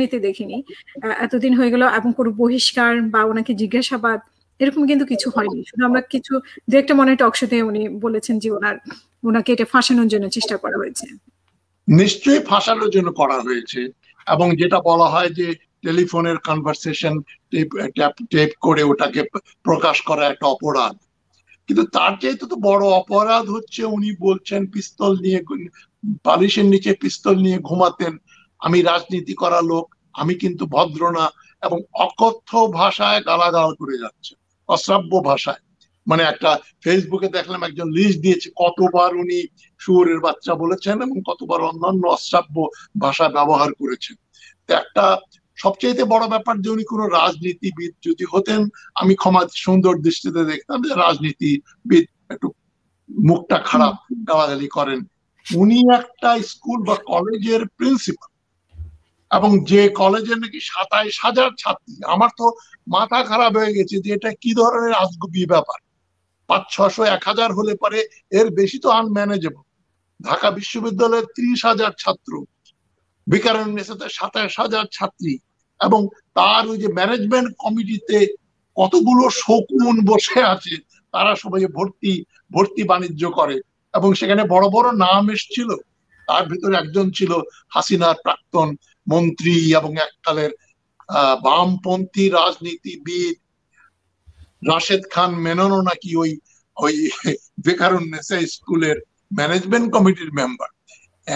নিতে দেখিনি এতদিন হয়ে গেল এবং কোনো বহিষ্কার বা ওনাকে জিজ্ঞাসাবাদ এরকম কিন্তু কিছু হয়নি শুধু আমরা কিছু দু একটা মনে টকশোতে উনি বলেছেন যে ওনার ওনাকে এটা ফাঁসানোর জন্য চেষ্টা করা হয়েছে নিশ্চয়ই ফাঁসানোর জন্য করা হয়েছে এবং যেটা বলা হয় যে টেলিফোনের কনভারসেশন টেপ করে ওটাকে প্রকাশ করা একটা অপরাধ কিন্তু তার চাইতে তো বড় অপরাধ হচ্ছে উনি বলছেন পিস্তল নিয়ে বালিশের নিচে পিস্তল নিয়ে ঘুমাতেন আমি রাজনীতি করা লোক আমি কিন্তু ভদ্র না এবং অকথ্য ভাষায় গালাগাল করে যাচ্ছে অশ্রাব্য ভাষায় মানে একটা ফেসবুকে দেখলাম একজন লিস্ট দিয়েছে কতবার উনি শুয়োরের বাচ্চা বলেছেন এবং কতবার অন্যান্য অশ্রাব্য ভাষা ব্যবহার করেছেন তো একটা সবচেয়ে বড় ব্যাপার যে উনি কোনো রাজনীতিবিদ যদি হতেন আমি ক্ষমা সুন্দর দৃষ্টিতে দেখতাম যে রাজনীতিবিদ একটু মুখটা খারাপ গালাগালি করেন উনি একটা স্কুল বা কলেজের প্রিন্সিপাল এবং যে কলেজে নাকি সাতাইশ হাজার ছাত্রী আমার তো মাথা খারাপ হয়ে গেছে যে এটা কি ধরনের আজগুবি ব্যাপার পাঁচ ছশো এক হাজার হলে পরে এর বেশি তো আনম্যানেজেবল ঢাকা বিশ্ববিদ্যালয়ের ত্রিশ হাজার ছাত্র সাতাশ হাজার ছাত্রী এবং তার ওই যে ম্যানেজমেন্ট কমিটিতে কতগুলো শকুন বসে আছে তারা সবাই ভর্তি ভর্তি বাণিজ্য করে এবং সেখানে বড় বড় নাম এসছিল তার ভিতরে একজন ছিল হাসিনার প্রাক্তন মন্ত্রী এবং এককালের বামপন্থী রাজনীতিবিদ রাশেদ খান মেননও নাকি ওই ওই বেকারুন স্কুলের ম্যানেজমেন্ট কমিটির মেম্বার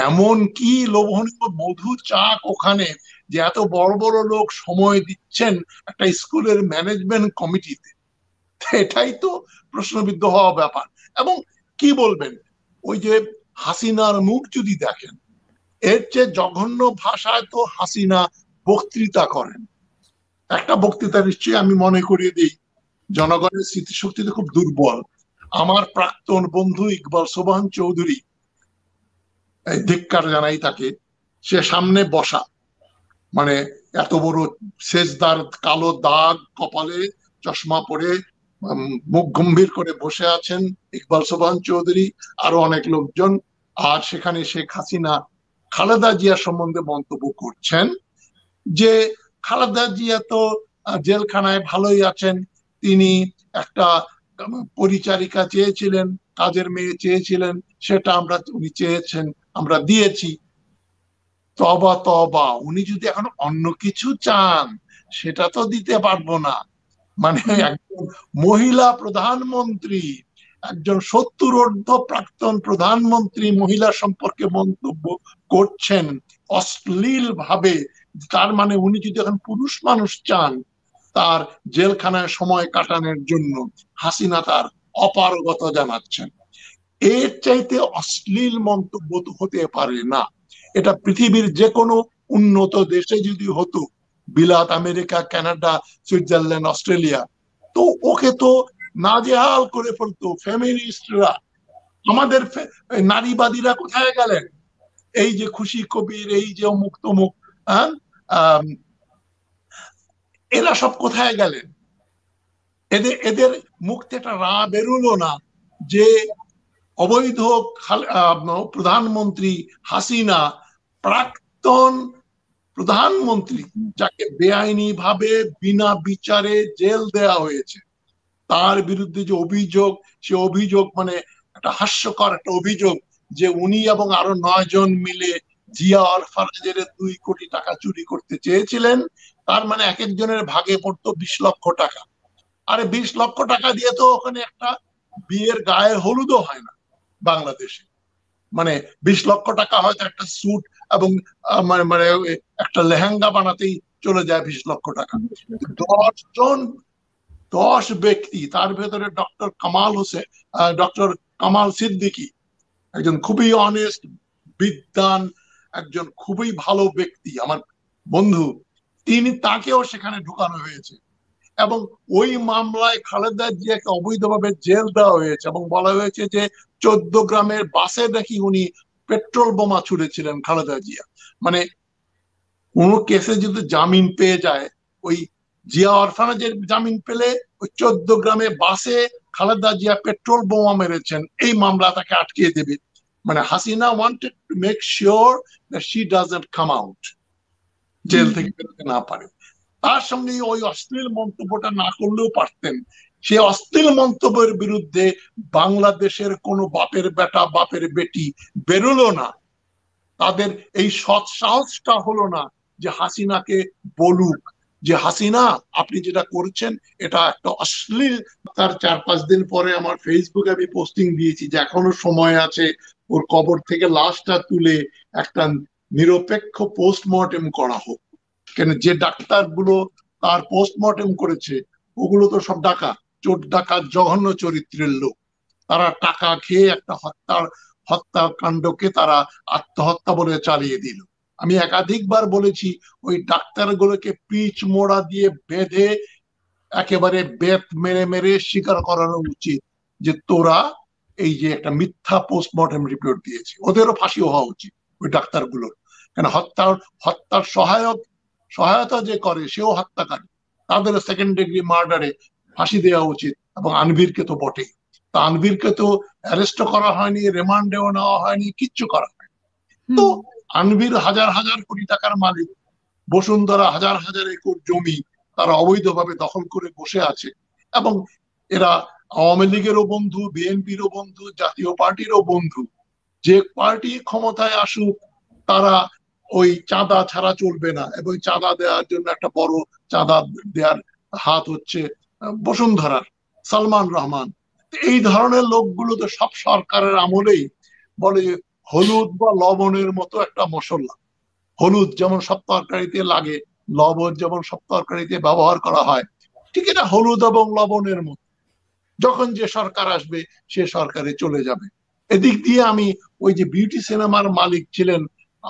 এমন কি লোভনীয় মধু চাক ওখানে যে এত বড় বড় লোক সময় দিচ্ছেন একটা স্কুলের ম্যানেজমেন্ট কমিটিতে এটাই তো প্রশ্নবিদ্ধ হওয়া ব্যাপার এবং কি বলবেন ওই যে হাসিনার মুখ যদি দেখেন এর চেয়ে জঘন্য ভাষায় তো হাসিনা বক্তৃতা করেন একটা বক্তৃতা নিশ্চয়ই আমি মনে করিয়ে দিই জনগণের তো খুব দুর্বল আমার প্রাক্তন বন্ধু ইকবাল সোবহান চৌধুরী ধিক্কার জানাই তাকে সে সামনে বসা মানে এত বড় সেজদার কালো দাগ কপালে চশমা পরে মুখ গম্ভীর করে বসে আছেন ইকবাল সোবহান চৌধুরী আরো অনেক লোকজন আর সেখানে শেখ হাসিনা খালেদা জিয়া সম্বন্ধে মন্তব্য করছেন যে খালেদা জিয়া তো জেলখানায় ভালোই আছেন তিনি একটা পরিচারিকা চেয়েছিলেন কাজের মেয়ে চেয়েছিলেন সেটা আমরা উনি চেয়েছেন আমরা দিয়েছি তবা তবা উনি যদি এখন অন্য কিছু চান সেটা তো দিতে পারবো না মানে একজন মহিলা প্রধানমন্ত্রী একজন সত্তর অর্ধ প্রাক্তন প্রধানমন্ত্রী মহিলা সম্পর্কে মন্তব্য করছেন অশ্লীল ভাবে তার মানে উনি যদি এখন পুরুষ মানুষ চান তার জেলখানায় সময় কাটানোর জন্য হাসিনা তার অপারগতা জানাচ্ছেন এর চাইতে অশ্লীল মন্তব্য তো হতে পারে না এটা পৃথিবীর যে কোনো উন্নত দেশে যদি হতো বিলাত আমেরিকা কানাডা সুইজারল্যান্ড অস্ট্রেলিয়া তো ওকে তো নাজেহাল করে ফেলতো ফেমিনিস্টরা আমাদের নারীবাদীরা কোথায় গেলেন এই যে খুশি কবির এই যে অমুক তমুক হ্যাঁ? এরা সব কোথায় গেলেন এদের এদের মুখ থেকে রা বেরুলো না যে অবৈধ প্রধানমন্ত্রী হাসিনা প্রাক্তন প্রধানমন্ত্রী যাকে বেআইনি ভাবে বিনা বিচারে জেল দেয়া হয়েছে তার বিরুদ্ধে যে অভিযোগ সে অভিযোগ মানে একটা হাস্যকর একটা অভিযোগ যে উনি এবং আরো নয় জন মিলে জিয়া আর ফারাজের দুই কোটি টাকা চুরি করতে চেয়েছিলেন তার মানে এক একজনের ভাগে পড়তো বিশ লক্ষ টাকা আরে বিশ লক্ষ টাকা দিয়ে তো ওখানে একটা বিয়ের গায়ে হলুদও হয় না বাংলাদেশে মানে বিশ লক্ষ টাকা হয়তো একটা স্যুট এবং মানে মানে একটা লেহেঙ্গা বানাতেই চলে যায় বিশ লক্ষ টাকা দশ জন দশ ব্যক্তি তার ভেতরে ডক্টর কামাল হোসেন ডক্টর কামাল সিদ্দিকি একজন খুবই অনেস্ট বিদ্যান একজন খুবই ভালো ব্যক্তি আমার বন্ধু তিনি তাকেও সেখানে ঢুকানো হয়েছে এবং ওই মামলায় খালেদা জিয়াকে অবৈধভাবে জেল দেওয়া হয়েছে এবং বলা হয়েছে যে চোদ্দ গ্রামের বাসে দেখি উনি পেট্রোল বোমা ছুড়েছিলেন খালেদা জিয়া মানে কোনো কেসে যদি জামিন পেয়ে যায় ওই জিয়া অরফানাজের জামিন পেলে ওই চোদ্দ গ্রামে বাসে খালেদা জিয়া পেট্রোল বোমা মেরেছেন এই মামলা তাকে আটকিয়ে দেবে মানে Hasina wanted to make sure she doesn't come out jail থেকে বেরোতে না পারে তার সঙ্গে ওই অশ্লীল মন্তব্যটা না করলেও পারতেন সে অশ্লীল মন্তব্যের বিরুদ্ধে বাংলাদেশের কোন বাপের বেটা বাপের বেটি বেরোলো না তাদের এই সৎ সাহসটা হলো না যে হাসিনাকে বলুক যে হাসিনা আপনি যেটা করছেন এটা একটা অশ্লীল তার চার পাঁচ দিন পরে আমার ফেসবুকে আমি পোস্টিং দিয়েছি যে এখনো সময় আছে ওর কবর থেকে লাশটা তুলে একটা নিরপেক্ষ পোস্টমর্টেম করা হোক কেন যে ডাক্তারগুলো তার পোস্টমর্টেম করেছে ওগুলো তো সব ডাকা চোট ডাকা জঘন্য চরিত্রের লোক তারা টাকা খেয়ে একটা হত্যার হত্যাকাণ্ডকে তারা আত্মহত্যা বলে চালিয়ে দিল আমি একাধিকবার বলেছি ওই ডাক্তারগুলোকে পিচ মোড়া দিয়ে বেঁধে একেবারে বেত মেরে মেরে স্বীকার করানো উচিত যে তোরা এই যে একটা মিথ্যা পোস্টমর্টম রিপোর্ট দিয়েছে ওদেরও ফাঁসি হওয়া উচিত ওই ডাক্তারগুলোর কেন হত্যার হত্যার সহায়ক সহায়তা যে করে সেও হত্যাকারী তাদের সেকেন্ড ডিগ্রি মার্ডারে ফাঁসি দেওয়া উচিত এবং আনবীরকে তো বটেই তা আনবীরকে তো অ্যারেস্ট করা হয়নি রিমান্ডেও নেওয়া হয়নি কিচ্ছু করা হয়নি তো আনবির হাজার হাজার কোটি টাকার মালিক বসুন্ধরা হাজার হাজার একর জমি তারা অবৈধভাবে দখল করে বসে আছে এবং এরা আওয়ামী লীগেরও বন্ধু বিএনপিরও বন্ধু জাতীয় পার্টিরও বন্ধু যে পার্টি ক্ষমতায় আসুক তারা ওই চাঁদা ছাড়া চলবে না এবং চাঁদা দেওয়ার জন্য একটা বড় চাঁদা দেওয়ার হাত হচ্ছে বসুন্ধরার সালমান রহমান এই ধরনের লোকগুলো তো সব সরকারের আমলেই বলে হলুদ বা লবণের মতো একটা মশলা হলুদ যেমন সব তরকারিতে লাগে লবণ যেমন সব তরকারিতে ব্যবহার করা হয় ঠিক এটা হলুদ এবং লবণের মতো যখন যে সরকার আসবে সে সরকারে চলে যাবে এদিক দিয়ে আমি ওই যে বিউটি সিনেমার মালিক ছিলেন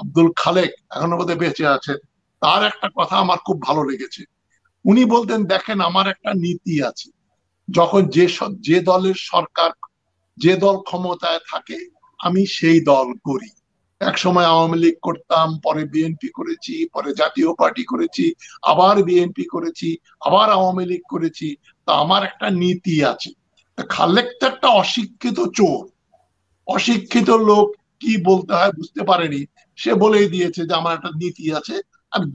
আব্দুল খালেক এখনো বোধহয় বেঁচে আছে তার একটা কথা আমার খুব ভালো লেগেছে উনি বলতেন দেখেন আমার একটা নীতি আছে যখন যে যে দলের সরকার যে দল ক্ষমতায় থাকে আমি সেই দল করি এক সময় আওয়ামী লীগ করতাম পরে বিএনপি করেছি পরে জাতীয় পার্টি করেছি আবার বিএনপি করেছি আবার আওয়ামী লীগ করেছি তা আমার একটা নীতি আছে খালেকটা একটা অশিক্ষিত চোর অশিক্ষিত লোক কি বলতে হয় বুঝতে পারেনি সে বলেই দিয়েছে যে আমার একটা নীতি আছে আমি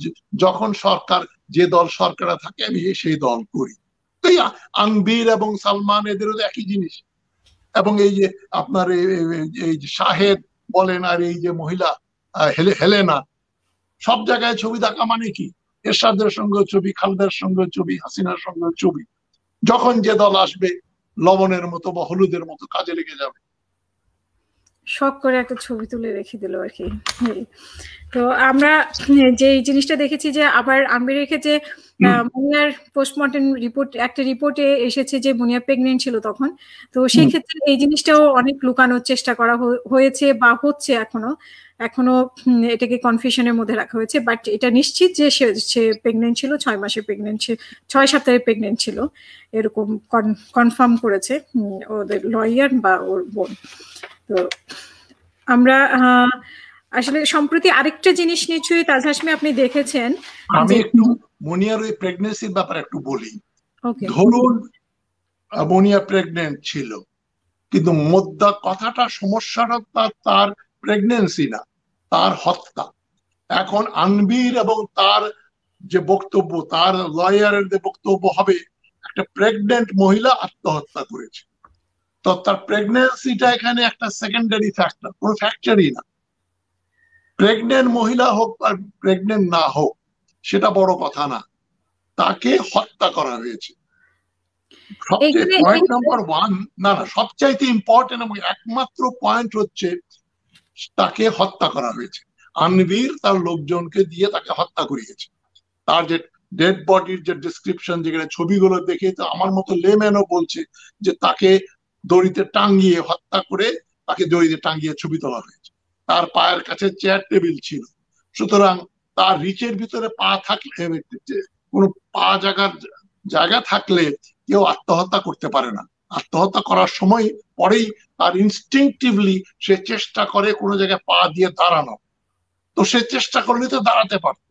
যখন সরকার যে দল সরকারে থাকে আমি সেই দল করি তো আনবির এবং সালমান এদেরও একই জিনিস এবং এই যে আপনার এই শাহেদ বলেন আর এই যে মহিলা হেলেনা সব জায়গায় ছবি দেখা মানে কি এরশাদের সঙ্গে ছবি খালদার সঙ্গে ছবি হাসিনার সঙ্গে ছবি যখন যে দল আসবে লবণের মতো বা হলুদের মতো কাজে লেগে যাবে শখ করে একটা ছবি তুলে রেখে দিল আর কি তো আমরা যে জিনিসটা দেখেছি যে আবার আমি রেখে যে মুনিয়ার পোস্টমর্টম রিপোর্ট একটা রিপোর্টে এসেছে যে মুনিয়া প্রেগনেন্ট ছিল তখন তো সেই ক্ষেত্রে এই জিনিসটাও অনেক লুকানোর চেষ্টা করা হয়েছে বা হচ্ছে এখনো এখনো এটাকে কনফিউশনের মধ্যে রাখা হয়েছে বাট এটা নিশ্চিত যে সে সে প্রেগনেন্ট ছিল ছয় মাসে প্রেগনেন্ট ছিল ছয় সপ্তাহে প্রেগনেন্ট ছিল এরকম কনফার্ম করেছে ওদের লয়ার বা ওর বোন তো আমরা আসলে সম্প্রতি আরেকটা জিনিস নিশ্চয়ই তাজহাসমি আপনি দেখেছেন আমি একটু মনিয়ার ওই প্রেগনেন্সির ব্যাপারে একটু বলি ধরুন মনিয়া প্রেগনেন্ট ছিল কিন্তু মোদ্দা কথাটা সমস্যাটা তার প্রেগনেন্সি না তার হত্যা এখন আনবীর এবং তার যে বক্তব্য তার লয়ারের যে বক্তব্য হবে একটা প্রেগনেন্ট মহিলা আত্মহত্যা করেছে তো তার প্রেগনেন্সিটা এখানে একটা সেকেন্ডারি ফ্যাক্টর কোনো ফ্যাক্টরই না প্রেগনেন্ট মহিলা হোক আর প্রেগনেন্ট না হোক সেটা বড় কথা না তাকে হত্যা করা হয়েছে পয়েন্ট নাম্বার ওয়ান না না সবচাইতে ইম্পর্টেন্ট এবং একমাত্র পয়েন্ট হচ্ছে তাকে হত্যা করা হয়েছে আনবীর তার লোকজনকে দিয়ে তাকে হত্যা করিয়েছে তার যে ডেড বডির যে ডিসক্রিপশন যেখানে ছবিগুলো দেখে তো আমার মতো লেম্যানও বলছে যে তাকে দড়িতে টাঙ্গিয়ে হত্যা করে তাকে দড়িতে টাঙ্গিয়ে ছবি তোলা হয়েছে তার পায়ের কাছে চেয়ার টেবিল ছিল সুতরাং তার রিচের ভিতরে পা থাকলে কোনো পা জাগার জায়গা থাকলে কেউ আত্মহত্যা করতে পারে না আত্মহত্যা করার সময় পরেই তার ইনস্টিংটিভলি সে চেষ্টা করে কোনো জায়গায় পা দিয়ে দাঁড়ানো তো সে চেষ্টা করলে তো দাঁড়াতে পারত